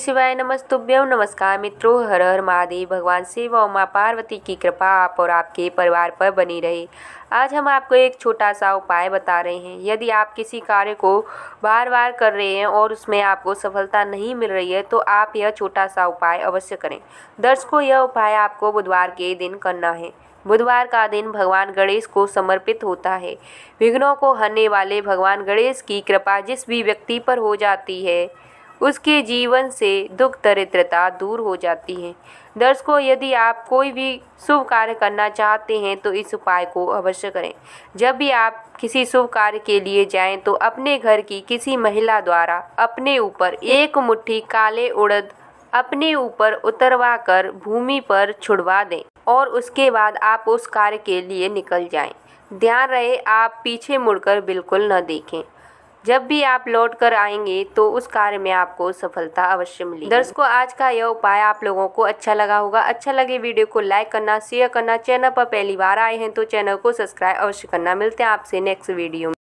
शिवाय नमस्तुभ्यम नमस्कार मित्रों हर हर महादेव भगवान शिव और माँ पार्वती की कृपा आप और आपके परिवार पर बनी रहे आज हम आपको एक छोटा सा उपाय बता रहे हैं यदि आप किसी कार्य को बार बार कर रहे हैं और उसमें आपको सफलता नहीं मिल रही है तो आप यह छोटा सा उपाय अवश्य करें दर्शकों यह उपाय आपको बुधवार के दिन करना है बुधवार का दिन भगवान गणेश को समर्पित होता है विघ्नों को हरने वाले भगवान गणेश की कृपा जिस भी व्यक्ति पर हो जाती है उसके जीवन से दुख दरिद्रता दूर हो जाती है दर्शकों यदि आप कोई भी शुभ कार्य करना चाहते हैं तो इस उपाय को अवश्य करें जब भी आप किसी शुभ कार्य के लिए जाएं तो अपने घर की किसी महिला द्वारा अपने ऊपर एक मुट्ठी काले उड़द अपने ऊपर उतरवा कर भूमि पर छुड़वा दें और उसके बाद आप उस कार्य के लिए निकल जाएं। ध्यान रहे आप पीछे मुड़कर बिल्कुल न देखें जब भी आप लौट कर आएंगे तो उस कार्य में आपको सफलता अवश्य मिलेगी दर्शकों आज का यह उपाय आप लोगों को अच्छा लगा होगा अच्छा लगे वीडियो को लाइक करना शेयर करना चैनल पर पहली बार आए हैं तो चैनल को सब्सक्राइब अवश्य करना मिलते हैं आपसे नेक्स्ट वीडियो में